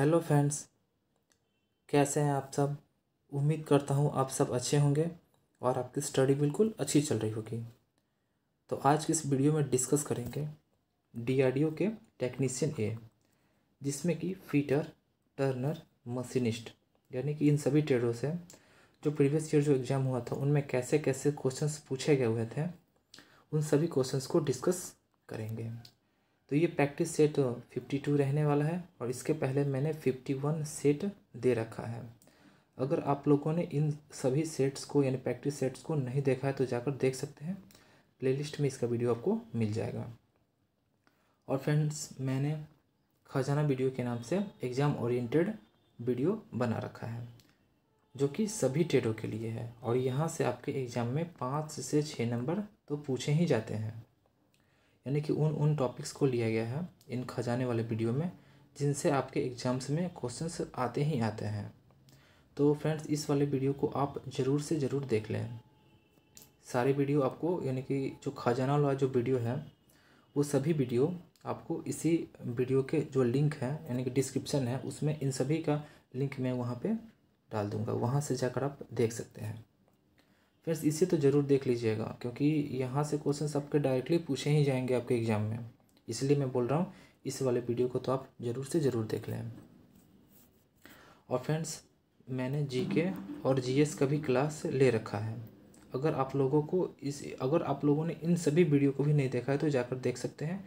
hello friends कैसे हैं आप सब उम्मीद करता हूँ आप सब अच्छे होंगे और आपकी स्टडी बिल्कुल अच्छी चल रही होगी तो आज के इस वीडियो में डिस्कस करेंगे डीआरडीओ के टेक्नीशियन ए जिसमें कि फीटर टर्नर मशीनिस्ट यानी कि इन सभी ट्रेडों से जो प्रीवियस ईयर जो एग्ज़ाम हुआ था उनमें कैसे कैसे क्वेश्चंस पूछे गए हुए थे उन सभी क्वेश्चंस को डिस्कस करेंगे तो ये प्रैक्टिस सेट फिफ्टी टू रहने वाला है और इसके पहले मैंने फिफ्टी वन सेट दे रखा है अगर आप लोगों ने इन सभी सेट्स को यानी प्रैक्टिस सेट्स को नहीं देखा है तो जाकर देख सकते हैं प्लेलिस्ट में इसका वीडियो आपको मिल जाएगा और फ्रेंड्स मैंने खजाना वीडियो के नाम से एग्ज़ाम ओरिएंटेड वीडियो बना रखा है जो कि सभी ट्रेडों के लिए है और यहाँ से आपके एग्ज़ाम में पाँच से छः नंबर तो पूछे ही जाते हैं यानी कि उन उन टॉपिक्स को लिया गया है इन खजाने वाले वीडियो में जिनसे आपके एग्जाम्स में क्वेश्चंस आते ही आते हैं तो फ्रेंड्स इस वाले वीडियो को आप ज़रूर से ज़रूर देख लें सारे वीडियो आपको यानी कि जो खजाना वाला जो वीडियो है वो सभी वीडियो आपको इसी वीडियो के जो लिंक है यानी कि डिस्क्रिप्शन है उसमें इन सभी का लिंक मैं वहाँ पे डाल दूँगा वहाँ से जाकर आप देख सकते हैं फ्रेंड्स इसे तो ज़रूर देख लीजिएगा क्योंकि यहाँ से क्वेश्चन आपके डायरेक्टली पूछे ही जाएंगे आपके एग्ज़ाम में इसलिए मैं बोल रहा हूँ इस वाले वीडियो को तो आप ज़रूर से ज़रूर देख लें और फ्रेंड्स मैंने जीके और जीएस का भी क्लास ले रखा है अगर आप लोगों को इस अगर आप लोगों ने इन सभी वीडियो को भी नहीं देखा है तो जाकर देख सकते हैं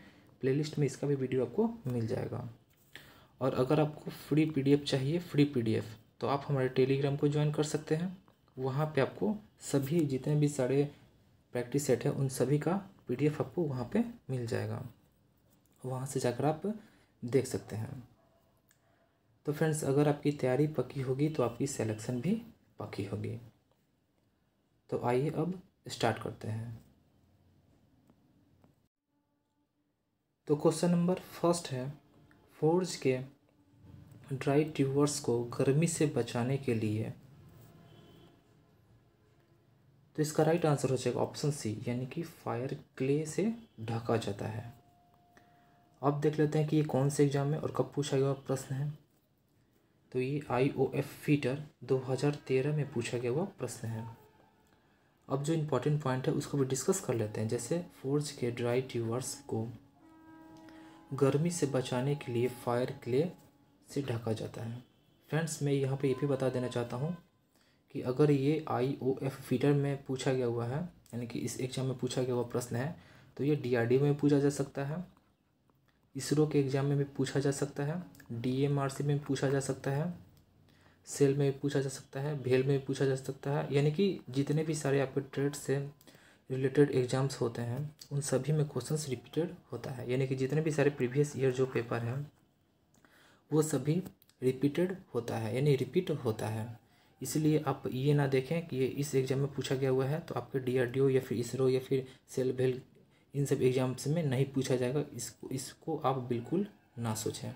प्लेलिस्ट में इसका भी वीडियो आपको मिल जाएगा और अगर आपको फ्री पीडीएफ चाहिए फ्री पीडीएफ तो आप हमारे टेलीग्राम को ज्वाइन कर सकते हैं वहाँ पे आपको सभी जितने भी सारे प्रैक्टिस सेट है उन सभी का पीडीएफ आपको वहाँ पे मिल जाएगा वहाँ से जाकर आप देख सकते हैं तो फ्रेंड्स अगर आपकी तैयारी पक्की होगी तो आपकी सेलेक्शन भी पक्की होगी तो आइए अब स्टार्ट करते हैं तो क्वेश्चन नंबर फर्स्ट है फोर्ज के ड्राई ट्यूबर्स को गर्मी से बचाने के लिए तो इसका राइट आंसर हो जाएगा ऑप्शन सी यानी कि फायर क्ले से ढका जाता है अब देख लेते हैं कि ये कौन से एग्ज़ाम में और कब पूछा गया प्रश्न है तो ये आई ओ एफ फीटर दो हज़ार तेरह में पूछा गया हुआ प्रश्न है अब जो इम्पोर्टेंट पॉइंट है उसको भी डिस्कस कर लेते हैं जैसे फोर्ज के ड्राई ट्यूबर्स को गर्मी से बचाने के लिए फायर क्ले से ढका जाता है फ्रेंड्स मैं यहाँ पे ये भी बता देना चाहता हूँ कि अगर ये आई ओ एफ फीटर में पूछा गया हुआ है यानी कि इस एग्ज़ाम में पूछा गया हुआ प्रश्न है तो ये डी में पूछा जा सकता है इसरो के एग्ज़ाम में भी पूछा जा सकता है डी में पूछा जा सकता है सेल में भी पूछा जा सकता है भेल में भी पूछा जा सकता है यानी कि जितने भी सारे आपके ट्रेड से रिलेटेड एग्ज़ाम्स होते हैं उन सभी में क्वेश्चन रिपीटेड होता है यानी कि जितने भी सारे प्रीवियस ईयर जो पेपर हैं वो सभी रिपीटेड होता है यानी रिपीट होता है इसलिए आप ये ना देखें कि ये इस एग्ज़ाम में पूछा गया हुआ है तो आपके डी या फिर इसरो या फिर सेल भेल इन सब एग्ज़ाम्स में नहीं पूछा जाएगा इसको इसको आप बिल्कुल ना सोचें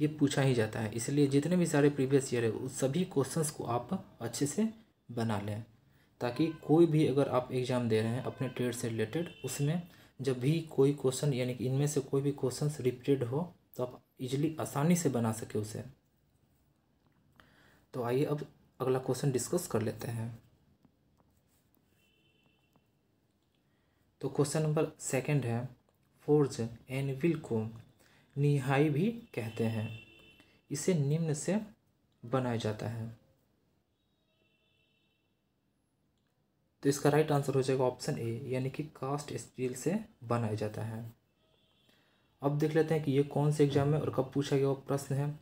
ये पूछा ही जाता है इसलिए जितने भी सारे प्रीवियस ईयर है उस सभी क्वेश्चंस को आप अच्छे से बना लें ताकि कोई भी अगर आप एग्ज़ाम दे रहे हैं अपने ट्रेड से रिलेटेड उसमें जब भी कोई क्वेश्चन यानी कि इनमें से कोई भी क्वेश्चन रिपीटेड हो तो आप इजली आसानी से बना सके उसे तो आइए अब अगला क्वेश्चन डिस्कस कर लेते हैं तो क्वेश्चन नंबर सेकंड है फोर्ज एनविल को निहाई भी कहते हैं इसे निम्न से बनाया जाता है तो इसका राइट आंसर हो जाएगा ऑप्शन ए यानी कि कास्ट स्टील से बनाया जाता है अब देख लेते हैं कि ये कौन से एग्जाम में और कब पूछा गया वो प्रश्न है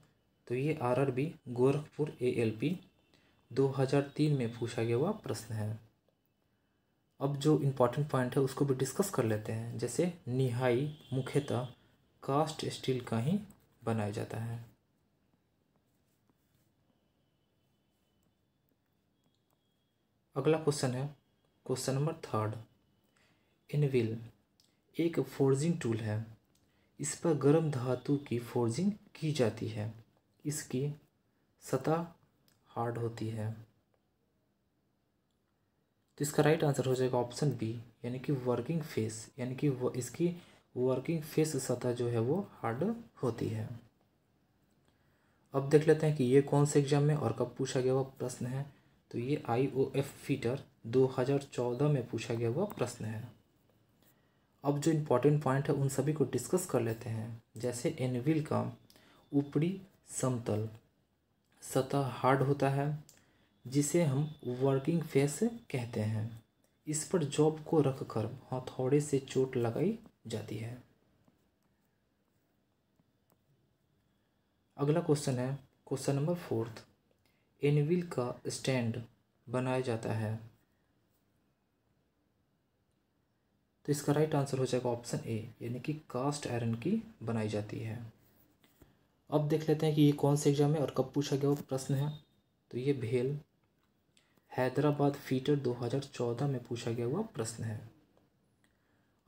तो ये आरआरबी गोरखपुर एएलपी 2003 में पूछा गया हुआ प्रश्न है अब जो इम्पोर्टेंट पॉइंट है उसको भी डिस्कस कर लेते हैं जैसे निहाई मुख्यतः कास्ट स्टील का ही बनाया जाता है अगला क्वेश्चन है क्वेश्चन नंबर थर्ड इनविल एक फोर्जिंग टूल है इस पर गर्म धातु की फोर्जिंग की जाती है इसकी सतह हार्ड होती है तो इसका राइट आंसर हो जाएगा ऑप्शन बी यानी कि वर्किंग फेस यानी कि इसकी वर्किंग फेस सतह जो है वो हार्ड होती है अब देख लेते हैं कि ये कौन से एग्जाम में और कब पूछा गया हुआ प्रश्न है तो ये आई ओ एफ फीटर दो हज़ार चौदह में पूछा गया हुआ प्रश्न है अब जो इम्पोर्टेंट पॉइंट है उन सभी को डिस्कस कर लेते हैं जैसे एनविल का ऊपरी समतल सतह हार्ड होता है जिसे हम वर्किंग फेस कहते हैं इस पर जॉब को रखकर हथौड़े हाँ, से चोट लगाई जाती है अगला क्वेश्चन है क्वेश्चन नंबर फोर्थ एनविल का स्टैंड बनाया जाता है तो इसका राइट आंसर हो जाएगा ऑप्शन ए यानी कि कास्ट आयरन की बनाई जाती है अब देख लेते हैं कि ये कौन से एग्ज़ाम है और कब पूछा गया वो प्रश्न है तो ये भेल हैदराबाद फीटर 2014 में पूछा गया हुआ प्रश्न है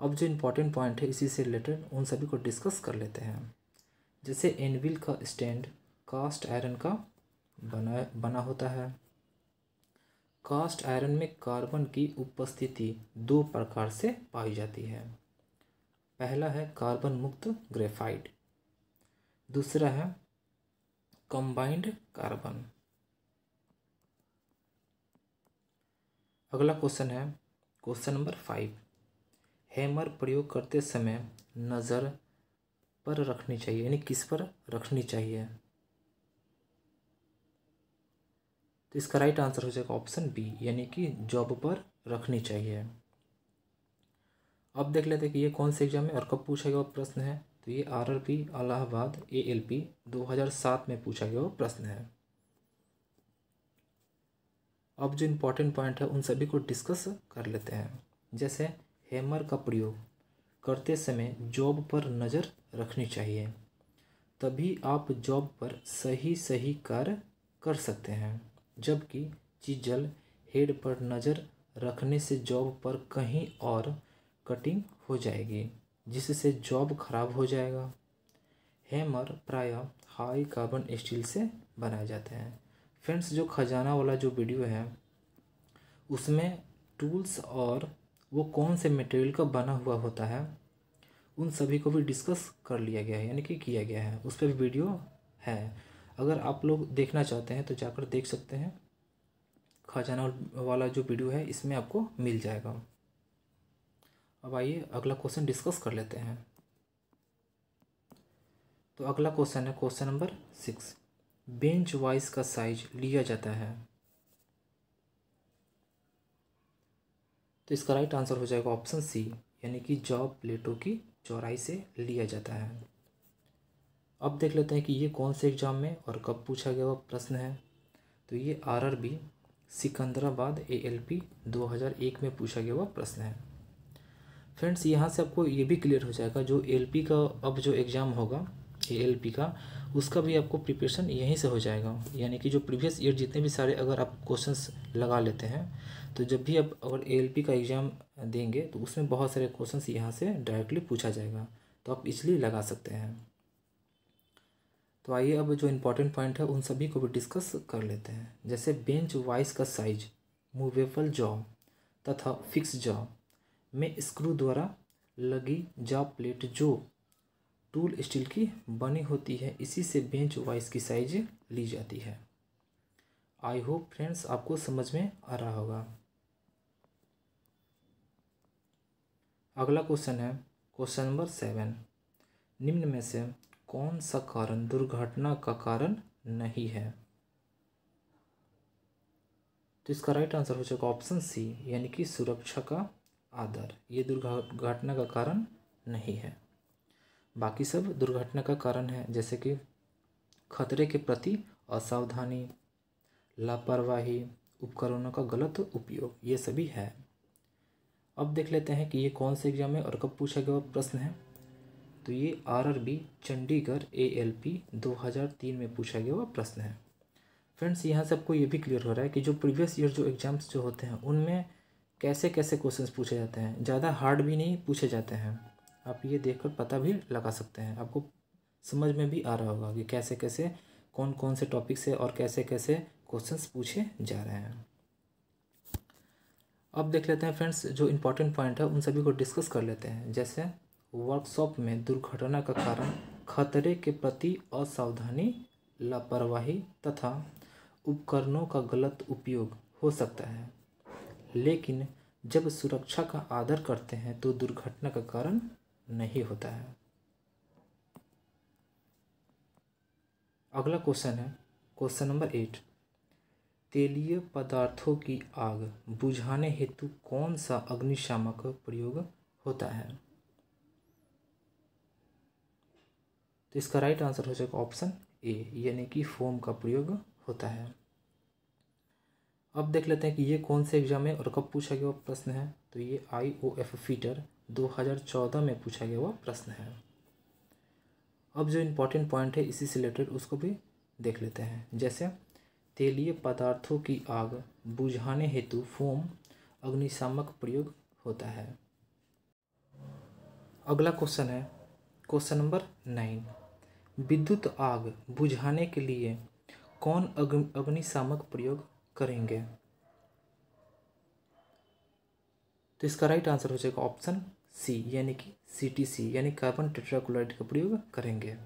अब जो इम्पोर्टेंट पॉइंट है इसी से रिलेटेड उन सभी को डिस्कस कर लेते हैं जैसे एनविल का स्टैंड कास्ट आयरन का बना बना होता है कास्ट आयरन में कार्बन की उपस्थिति दो प्रकार से पाई जाती है पहला है कार्बन मुक्त ग्रेफाइट दूसरा है कंबाइंड कार्बन अगला क्वेश्चन है क्वेश्चन नंबर फाइव हैमर प्रयोग करते समय नज़र पर रखनी चाहिए यानी किस पर रखनी चाहिए तो इसका राइट आंसर हो जाएगा ऑप्शन बी यानी कि जॉब पर रखनी चाहिए अब देख लेते हैं कि ये कौन से एग्जाम है और कब पूछा गया प्रश्न है तो ये R R P Allahabad A L P दो हज़ार सात में पूछा गया प्रश्न है अब जो इम्पोर्टेंट पॉइंट है उन सभी को डिस्कस कर लेते हैं जैसे हैमर का प्रयोग करते समय जॉब पर नज़र रखनी चाहिए तभी आप जॉब पर सही सही कार्य कर सकते हैं जबकि चीजल हेड पर नज़र रखने से जॉब पर कहीं और कटिंग हो जाएगी जिससे जॉब खराब हो जाएगा हैमर प्राय हाई कार्बन स्टील से बनाए जाते हैं फ्रेंड्स जो खजाना वाला जो वीडियो है उसमें टूल्स और वो कौन से मटेरियल का बना हुआ होता है उन सभी को भी डिस्कस कर लिया गया है यानी कि किया गया है उस पर भी वीडियो है अगर आप लोग देखना चाहते हैं तो जाकर देख सकते हैं खजाना वाला जो वीडियो है इसमें आपको मिल जाएगा अब आइए अगला क्वेश्चन डिस्कस कर लेते हैं तो अगला क्वेश्चन है question number six bench vice का साइज लिया जाता है तो इसका राइट आंसर हो जाएगा ऑप्शन सी यानी कि जॉब प्लेटों की चौराई से लिया जाता है अब देख लेते हैं कि ये कौन से एग्ज़ाम में और कब पूछा गया वह प्रश्न है तो ये आरआरबी सिकंदराबाद एएलपी 2001 में पूछा गया हुआ प्रश्न है फ्रेंड्स यहाँ से आपको ये भी क्लियर हो जाएगा जो एल का अब जो एग्ज़ाम होगा पी का उसका भी आपको प्रिपरेशन यहीं से हो जाएगा यानी कि जो प्रीवियस ईयर जितने भी सारे अगर आप क्वेश्चन लगा लेते हैं तो जब भी आप अगर एलपी का एग्ज़ाम देंगे तो उसमें बहुत सारे क्वेश्चन यहाँ से डायरेक्टली पूछा जाएगा तो आप इसलिए लगा सकते हैं तो आइए अब जो इम्पोर्टेंट पॉइंट है उन सभी को भी डिस्कस कर लेते हैं जैसे बेंच वाइस का साइज मूवेबल जॉ तथा फिक्स जॉ में स्क्रू द्वारा लगी जा प्लेट जो टूल स्टील की बनी होती है इसी से बेंच वाइस की साइज ली जाती है आई होप फ्रेंड्स आपको समझ में आ रहा होगा अगला क्वेश्चन है क्वेश्चन नंबर सेवन निम्न में से कौन सा कारण दुर्घटना का कारण नहीं है तो इसका राइट आंसर हो जाएगा ऑप्शन सी यानी कि सुरक्षा का आदर ये दुर्घटना का कारण नहीं है बाकी सब दुर्घटना का कारण है जैसे कि खतरे के प्रति असावधानी लापरवाही उपकरणों का गलत उपयोग ये सभी है अब देख लेते हैं कि ये कौन से एग्जाम है और कब पूछा गया प्रश्न है तो ये आरआरबी चंडीगढ़ एएलपी 2003 में पूछा गया हुआ प्रश्न है फ्रेंड्स यहाँ से आपको ये भी क्लियर हो रहा है कि जो प्रीवियस ईयर जो एग्ज़ाम्स जो होते हैं उनमें कैसे कैसे क्वेश्चंस पूछे जाते हैं ज़्यादा हार्ड भी नहीं पूछे जाते हैं आप ये देख पता भी लगा सकते हैं आपको समझ में भी आ रहा होगा कि कैसे कैसे कौन कौन से टॉपिक से और कैसे कैसे क्वेश्चंस पूछे जा रहे हैं अब देख लेते हैं फ्रेंड्स जो इम्पोर्टेंट पॉइंट है उन सभी को डिस्कस कर लेते हैं जैसे वर्कशॉप में दुर्घटना का कारण खतरे के प्रति असावधानी लापरवाही तथा उपकरणों का गलत उपयोग हो सकता है लेकिन जब सुरक्षा का आदर करते हैं तो दुर्घटना का कारण नहीं होता है अगला क्वेश्चन है क्वेश्चन नंबर एट तेलीय पदार्थों की आग बुझाने हेतु कौन सा अग्निशामक प्रयोग होता है तो इसका राइट आंसर हो जाएगा ऑप्शन ए यानी कि फोम का प्रयोग होता है अब देख लेते हैं कि ये कौन से एग्जाम है और कब पूछा गया हुआ प्रश्न है तो ये आई ओ एफ फीटर चौदह में पूछा गया हुआ प्रश्न है अब जो इम्पोर्टेंट पॉइंट है इसी से रिलेटेड उसको भी देख लेते हैं जैसे तेलीय पदार्थों की आग बुझाने हेतु फोम अग्निशामक प्रयोग होता है अगला क्वेश्चन है क्वेश्चन नंबर नाइन विद्युत आग बुझाने के लिए कौन अग्निशामक प्रयोग करेंगे तो इसका राइट आंसर हो जाएगा ऑप्शन सी यानी कि सी टी सी यानी कार्बन टेट्राक्लोराइड का प्रयोग करेंगे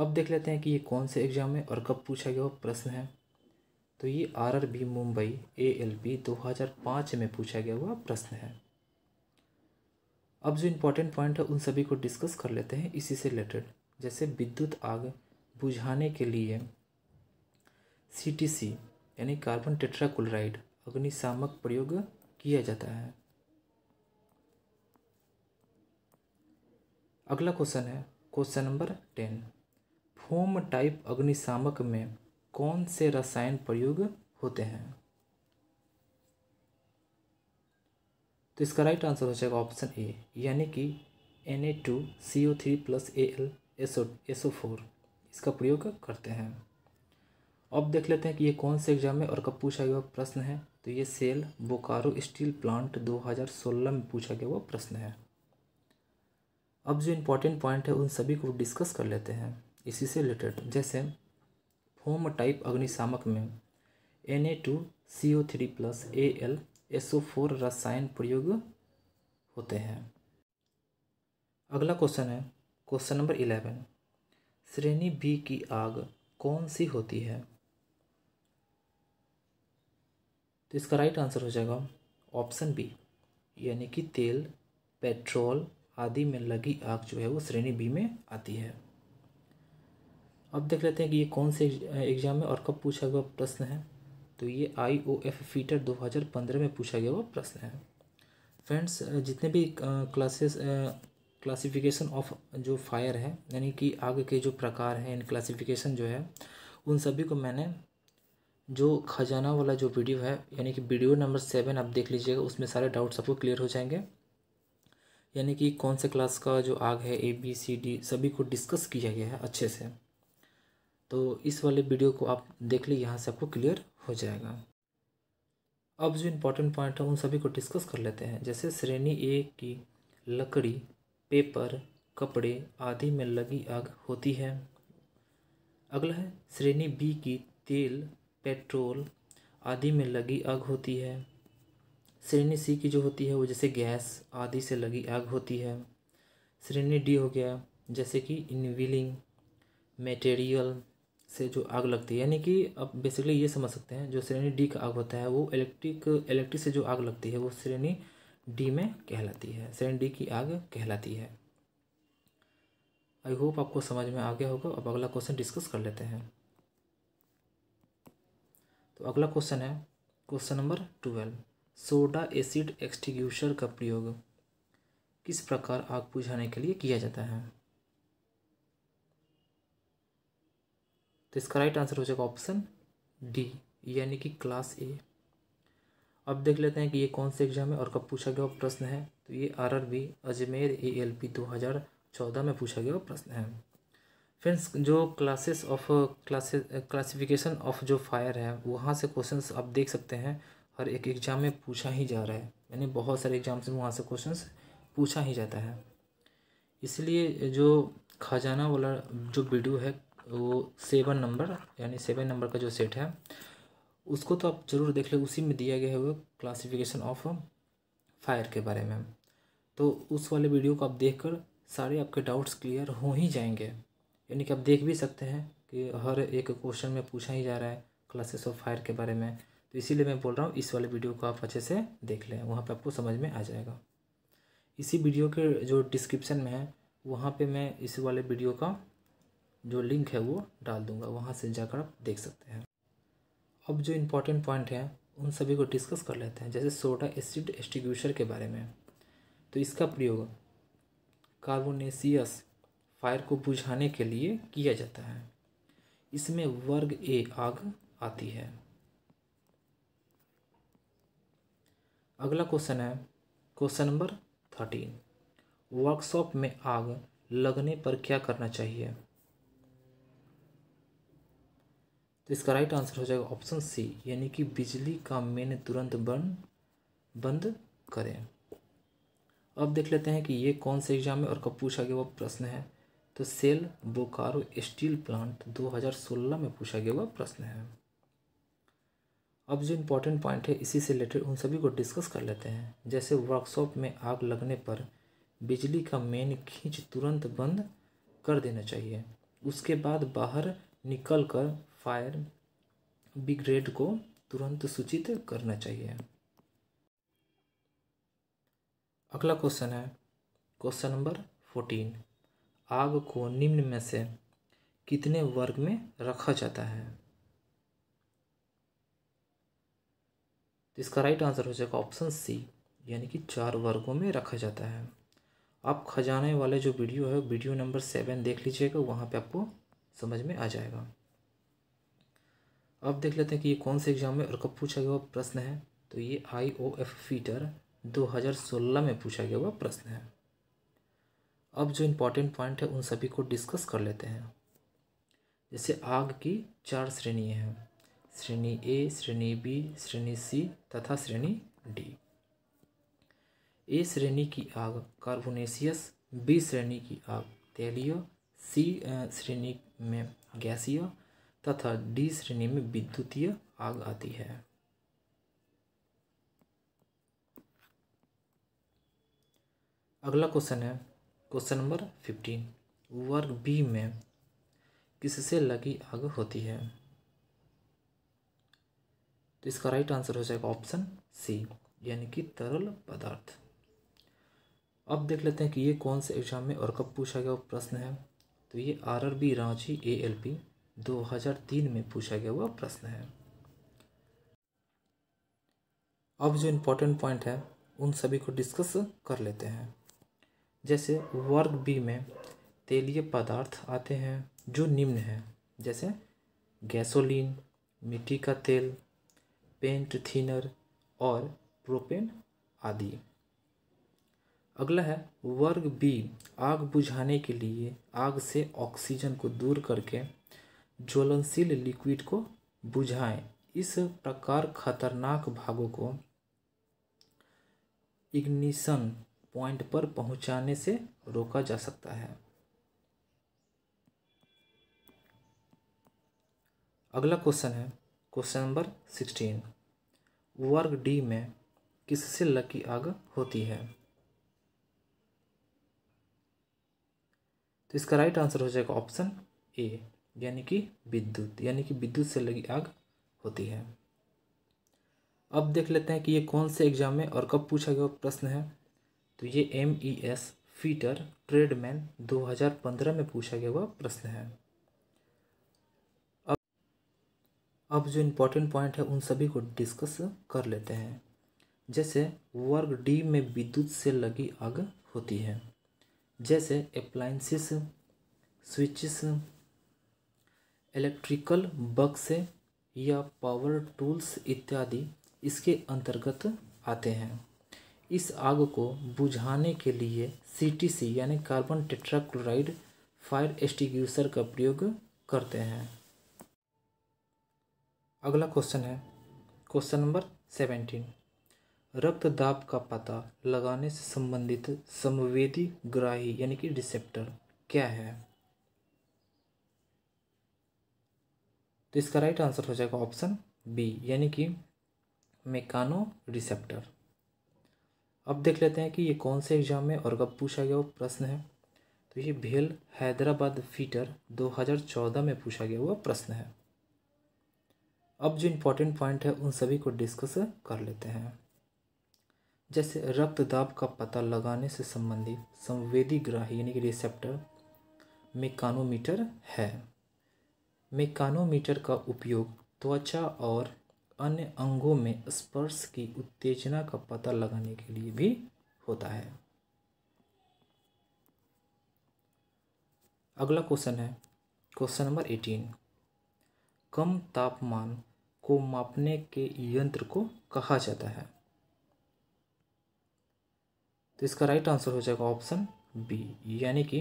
अब देख लेते हैं कि ये कौन से एग्जाम में और कब पूछा गया प्रश्न है तो ये R R B Mumbai A L B दो हज़ार पाँच में पूछा गया हुआ प्रश्न है अब जो इम्पोर्टेंट पॉइंट है उन सभी को डिस्कस कर लेते हैं इसी से रिलेटेड जैसे विद्युत आग बुझाने के लिए सी यानी कार्बन टेट्राक्लोराइड अग्निशामक प्रयोग किया जाता है अगला क्वेश्चन है question number ten foam type अग्निशामक में कौन से रसायन प्रयोग होते हैं तो इसका राइट आंसर हो जाएगा ऑप्शन ए यानी कि N A two C O three plus A L S O four इसका प्रयोग करते हैं अब देख लेते हैं कि ये कौन से एग्जाम में और कब पूछा गया प्रश्न है तो ये सेल बोकारो स्टील प्लांट 2016 में पूछा गया हुआ प्रश्न है अब जो इम्पोर्टेंट पॉइंट है उन सभी को डिस्कस कर लेते हैं इसी से रिलेटेड जैसे फोम टाइप अग्निशामक में N A two C O three plus A L S O four रसायन प्रयोग होते हैं अगला क्वेश्चन है क्वेश्चन नंबर इलेवन श्रेणी बी की आग कौन सी होती है तो इसका राइट आंसर हो जाएगा ऑप्शन बी यानी कि तेल पेट्रोल आदि में लगी आग जो है वो श्रेणी बी में आती है अब देख लेते हैं कि ये कौन से एग्जाम में और कब पूछा गया प्रश्न है तो ये आई ओ एफ फीटर दो हज़ार पंद्रह में पूछा गया वो प्रश्न है फ्रेंड्स जितने भी क्लासेस क्लासिफिकेशन ऑफ जो फायर है यानी कि आग के जो प्रकार हैं इन क्लासिफिकेशन जो है उन सभी को मैंने जो खजाना वाला जो वीडियो है यानी कि वीडियो नंबर सेवन आप देख लीजिएगा उसमें सारे डाउट्स आपको क्लियर हो जाएंगे यानी कि कौन से क्लास का जो आग है ए बी सी डी सभी को डिस्कस किया गया है अच्छे से तो इस वाले वीडियो को आप देख ली यहाँ से आपको क्लियर हो जाएगा अब जो इम्पोर्टेंट पॉइंट है उन सभी को डिस्कस कर लेते हैं जैसे श्रेणी ए की लकड़ी पेपर कपड़े आदि में लगी आग होती है अगला है श्रेणी बी की तेल पेट्रोल आदि में लगी आग होती है श्रेणी सी की जो होती है वो जैसे गैस आदि से लगी आग होती है श्रेणी डी हो गया जैसे कि इनविलिंग मटेरियल से जो आग लगती है यानी कि अब बेसिकली ये समझ सकते हैं जो श्रेणी डी का आग होता है वो इलेक्ट्रिक इलेक्ट्रिक से जो आग लगती है वो श्रेणी डी में कहलाती है श्रेणी डी की आग कहलाती है आई होप आपको समझ में आ गया होगा अब अगला क्वेश्चन डिस्कस कर लेते हैं तो अगला क्वेश्चन है question number twelve soda acid extinguisher का प्रयोग किस प्रकार आग बुझाने के लिए किया जाता है तो इसका राइट आंसर हो जाएगा ऑप्शन डी यानी कि क्लास ए अब देख लेते हैं कि ये कौन से एग्जाम है और कब पूछा गया प्रश्न है तो ये RRB Ajmer A L P दो हज़ार चौदह में पूछा गया प्रश्न है फ्रेंड्स जो classes of classes classification of जो फायर है वहाँ से क्वेश्चंस आप देख सकते हैं हर एक एग्ज़ाम में पूछा ही जा रहा है यानी बहुत सारे एग्जाम्स में वहाँ से क्वेश्चंस पूछा ही जाता है इसलिए जो खजाना वाला जो वीडियो है वो सेवन नंबर यानी सेवन नंबर का जो सेट है उसको तो आप ज़रूर देख लें उसी में दिया गया है वो ऑफ फायर के बारे में तो उस वाले वीडियो को आप देख सारे आपके डाउट्स क्लियर हो ही जाएंगे यानी कि आप देख भी सकते हैं कि हर एक क्वेश्चन में पूछा ही जा रहा है क्लासेस ऑफ फायर के बारे में तो इसीलिए मैं बोल रहा हूँ इस वाले वीडियो को आप अच्छे से देख लें वहाँ पर आपको समझ में आ जाएगा इसी वीडियो के जो डिस्क्रिप्शन में है वहाँ पे मैं इस वाले वीडियो का जो लिंक है वो डाल दूँगा वहाँ से जाकर आप देख सकते हैं अब जो इम्पोर्टेंट पॉइंट हैं उन सभी को डिस्कस कर लेते हैं जैसे सोडा एसिड एस्टिग्यूशर के बारे में तो इसका प्रयोग कार्बोनेसियस फायर को बुझाने के लिए किया जाता है इसमें वर्ग ए आग आती है अगला क्वेश्चन है क्वेश्चन नंबर थर्टीन वर्कशॉप में आग लगने पर क्या करना चाहिए तो इसका राइट आंसर हो जाएगा ऑप्शन सी यानी कि बिजली का मेन तुरंत बंद बंद करें अब देख लेते हैं कि ये कौन से एग्जाम में और कब पूछा गया वो प्रश्न है तो सेल बोकारो स्टील प्लांट 2016 में पूछा गया हुआ प्रश्न है अब जो इम्पोर्टेंट पॉइंट है इसी से रिलेटेड उन सभी को डिस्कस कर लेते हैं जैसे वर्कशॉप में आग लगने पर बिजली का मेन खींच तुरंत बंद कर देना चाहिए उसके बाद बाहर निकल कर फायर ब्रिग्रेड को तुरंत सूचित करना चाहिए अगला क्वेश्चन है क्वेश्चन नंबर फोर्टीन आग को निम्न में से कितने वर्ग में रखा जाता है तो इसका राइट आंसर हो जाएगा ऑप्शन सी यानी कि चार वर्गों में रखा जाता है आप खजाने वाले जो वीडियो है वीडियो नंबर सेवन देख लीजिएगा वहाँ पे आपको समझ में आ जाएगा अब देख लेते हैं कि ये कौन से एग्जाम में और कब पूछा गया हुआ प्रश्न है तो ये आई ओ एफ फीटर सोलह में पूछा गया हुआ प्रश्न है अब जो इम्पोर्टेंट पॉइंट है उन सभी को डिस्कस कर लेते हैं जैसे आग की चार श्रेणी हैं श्रेणी ए श्रेणी बी श्रेणी सी तथा श्रेणी डी ए श्रेणी की आग कार्बोनेशियस बी श्रेणी की आग तेलीय सी श्रेणी में गैसीय तथा डी श्रेणी में विद्युतीय आग आती है अगला क्वेश्चन है क्वेश्चन नंबर फिफ्टीन वर्ग बी में किससे लगी आग होती है तो इसका राइट आंसर हो जाएगा ऑप्शन सी यानी कि तरल पदार्थ अब देख लेते हैं कि ये कौन से एग्जाम में और कब पूछा गया प्रश्न है तो ये R R B Ranchi A L P दो हज़ार तीन में पूछा गया हुआ प्रश्न है अब जो इम्पोर्टेंट पॉइंट है उन सभी को डिस्कस कर लेते हैं जैसे वर्ग बी में तेलीय पदार्थ आते हैं जो निम्न हैं जैसे गैसोलीन मिट्टी का तेल पेंट थीनर और प्रोपेन आदि अगला है वर्ग बी आग बुझाने के लिए आग से ऑक्सीजन को दूर करके ज्वलनशील लिक्विड को बुझाएं इस प्रकार खतरनाक भागों को इग्निशन पॉइंट पर पहुंचाने से रोका जा सकता है अगला क्वेश्चन है क्वेश्चन नंबर सिक्सटीन वर्ग डी में किससे लकी आग होती है तो इसका राइट आंसर हो जाएगा ऑप्शन ए यानी कि विद्युत यानी कि विद्युत से लगी आग होती है अब देख लेते हैं कि ये कौन से एग्जाम में और कब पूछा गया प्रश्न है तो ये M E S fitter tradesman 2015 में पूछा गया हुआ प्रश्न है अब अब जो इम्पोर्टेंट पॉइंट है उन सभी को डिस्कस कर लेते हैं जैसे वर्ग डी में विद्युत से लगी आग होती है जैसे अप्लाइंसिस स्विचेस इलेक्ट्रिकल बक्स या पावर टूल्स इत्यादि इसके अंतर्गत आते हैं इस आग को बुझाने के लिए सी यानी कार्बन टेट्राक्लोराइड फायर एस्टिग्यूसर का प्रयोग करते हैं अगला क्वेश्चन है क्वेश्चन नंबर सेवेंटीन रक्त दाब का पता लगाने से संबंधित संवेदी ग्राही यानी कि रिसेप्टर क्या है तो इसका राइट आंसर हो जाएगा ऑप्शन बी यानी कि मेकानो रिसेप्टर अब देख लेते हैं कि ये कौन से एग्ज़ाम में और कब पूछा गया वो प्रश्न है तो ये भेल हैदराबाद फीटर 2014 में पूछा गया हुआ प्रश्न है अब जो इम्पोर्टेंट पॉइंट है उन सभी को डिस्कस कर लेते हैं जैसे रक्त दाब का पता लगाने से संबंधित संवेदी ग्राही यानी कि रिसेप्टर मेकानोमीटर है मेकानोमीटर का उपयोग त्वचा और अन्य अंगों में स्पर्श की उत्तेजना का पता लगाने के लिए भी होता है अगला क्वेश्चन है क्वेश्चन नंबर एटीन कम तापमान को मापने के यंत्र को कहा जाता है तो इसका राइट आंसर हो जाएगा ऑप्शन बी यानी कि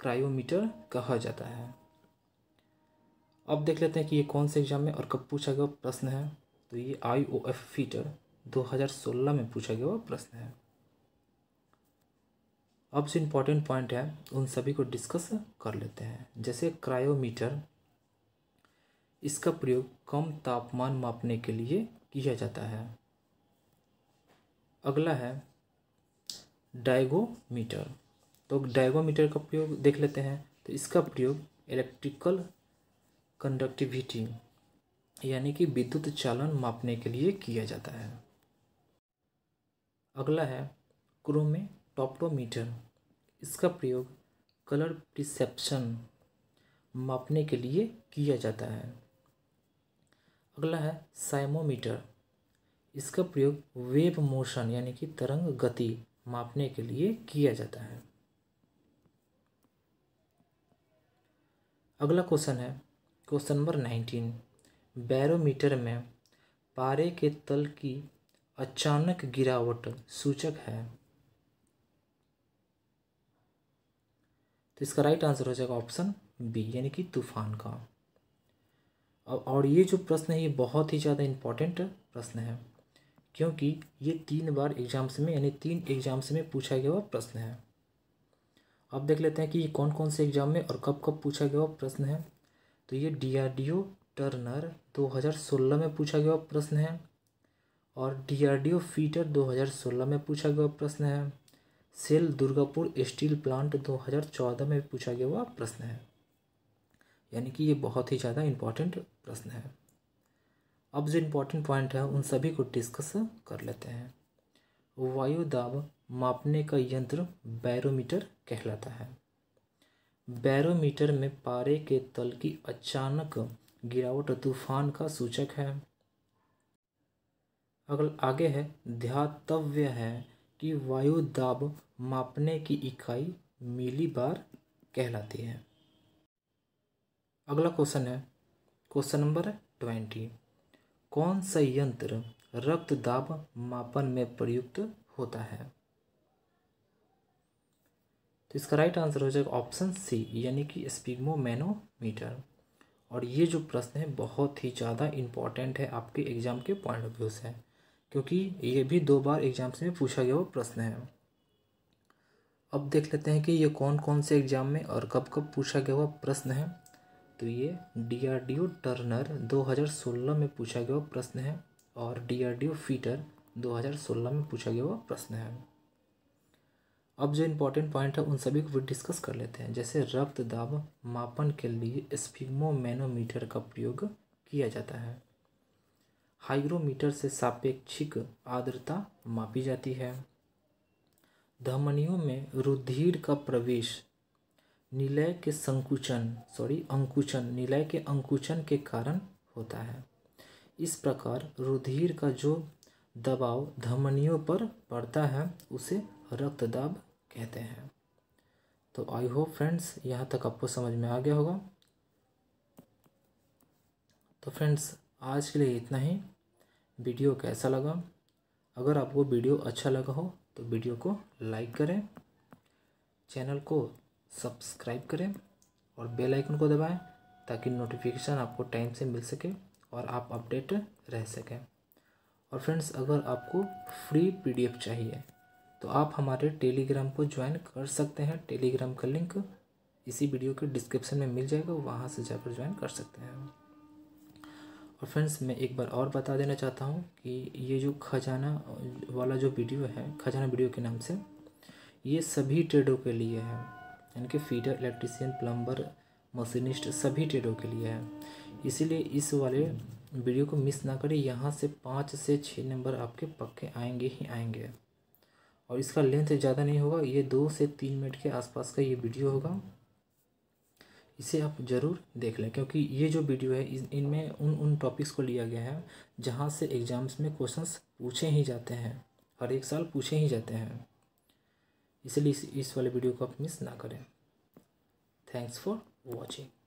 क्रायोमीटर कहा जाता है अब देख लेते हैं कि ये कौन से एग्जाम में और कब पूछा गया प्रश्न है तो ये आई ओ एफ फीटर 2016 में पूछा गया प्रश्न है अब जो इम्पोर्टेंट पॉइंट है उन सभी को डिस्कस कर लेते हैं जैसे क्रायोमीटर इसका प्रयोग कम तापमान मापने के लिए किया जाता है अगला है डायगोमीटर तो डायगोमीटर का प्रयोग देख लेते हैं तो इसका प्रयोग इलेक्ट्रिकल कंडक्टिविटी यानी कि विद्युत चालन मापने के लिए किया जाता है अगला है क्रोमेटोप्टोमीटर इसका प्रयोग कलर प्रिसेप्शन मापने के लिए किया जाता है अगला है साइमोमीटर इसका प्रयोग वेव मोशन यानी कि तरंग गति मापने के लिए किया जाता है अगला क्वेश्चन है क्वेश्चन नंबर नाइनटीन बैरोमीटर में पारे के तल की अचानक गिरावट सूचक है तो इसका राइट आंसर हो जाएगा ऑप्शन बी यानी कि तूफान का और ये जो प्रश्न है ये बहुत ही ज़्यादा इम्पॉर्टेंट प्रश्न है क्योंकि ये तीन बार एग्जाम्स में यानी तीन एग्जाम्स में पूछा गया हुआ प्रश्न है अब देख लेते हैं कि ये कौन कौन से एग्जाम में और कब कब पूछा गया हुआ प्रश्न है तो ये डीआरडीओ टर्नर 2016 में पूछा गया प्रश्न है और डीआरडीओ फीटर 2016 में पूछा गया प्रश्न है सेल दुर्गापुर स्टील प्लांट 2014 में पूछा गया हुआ प्रश्न है यानी कि ये बहुत ही ज़्यादा इम्पॉर्टेंट प्रश्न है अब जो इम्पोर्टेंट पॉइंट है उन सभी को डिस्कस कर लेते हैं वायु दाब मापने का यंत्र बैरोमीटर कहलाता है बैरोमीटर में पारे के तल की अचानक गिरावट तूफान का सूचक है अगल आगे है ध्यातव्य है कि वायु दाब मापने की इकाई मिली बार कहलाती है अगला क्वेश्चन है क्वेश्चन नंबर ट्वेंटी कौन सा यंत्र रक्त दाब मापन में प्रयुक्त होता है तो इसका राइट आंसर हो जाएगा ऑप्शन सी यानी कि मैनोमीटर और ये जो प्रश्न है बहुत ही ज़्यादा इम्पॉर्टेंट है आपके एग्ज़ाम के पॉइंट ऑफ व्यू से क्योंकि ये भी दो बार एग्जाम्स में पूछा गया हुआ प्रश्न है अब देख लेते हैं कि ये कौन कौन से एग्ज़ाम में और कब कब पूछा गया हुआ प्रश्न है तो ये डी टर्नर 2016 में पूछा गया हुआ प्रश्न है और डी फीटर 2016 में पूछा गया हुआ प्रश्न है अब जो इम्पोर्टेंट पॉइंट है उन सभी को डिस्कस कर लेते हैं जैसे रक्त दाब मापन के लिए स्फीमोमैनोमीटर का प्रयोग किया जाता है हाइग्रोमीटर से सापेक्षिक आर्द्रता मापी जाती है धमनियों में रुधिर का प्रवेश निलय के संकुचन सॉरी अंकुचन निलय के अंकुचन के कारण होता है इस प्रकार रुधिर का जो दबाव धमनियों पर पड़ता है उसे रक्तदाब कहते हैं तो आई होप फ्रेंड्स यहाँ तक आपको समझ में आ गया होगा तो फ्रेंड्स आज के लिए इतना ही वीडियो कैसा लगा अगर आपको वीडियो अच्छा लगा हो तो वीडियो को लाइक करें चैनल को सब्सक्राइब करें और बेल आइकन को दबाएं ताकि नोटिफिकेशन आपको टाइम से मिल सके और आप अपडेट रह सकें और फ्रेंड्स अगर आपको फ्री पीडीएफ चाहिए तो आप हमारे टेलीग्राम को ज्वाइन कर सकते हैं टेलीग्राम का लिंक इसी वीडियो के डिस्क्रिप्शन में मिल जाएगा वहाँ से जाकर ज्वाइन कर सकते हैं और फ्रेंड्स मैं एक बार और बता देना चाहता हूँ कि ये जो खजाना वाला जो वीडियो है खजाना वीडियो के नाम से ये सभी ट्रेडों के लिए है यानी कि फीडर इलेक्ट्रीसियन प्लम्बर मशीनिस्ट सभी ट्रेडों के लिए है इसीलिए इस वाले वीडियो को मिस ना करें यहाँ से पाँच से छः नंबर आपके पक्के आएंगे ही आएंगे और इसका लेंथ ज़्यादा नहीं होगा ये दो से तीन मिनट के आसपास का ये वीडियो होगा इसे आप ज़रूर देख लें क्योंकि ये जो वीडियो है इनमें उन उन टॉपिक्स को लिया गया है जहाँ से एग्ज़ाम्स में क्वेश्चंस पूछे ही जाते हैं हर एक साल पूछे ही जाते हैं इसलिए इस, इस वाले वीडियो को आप मिस ना करें थैंक्स फॉर वॉचिंग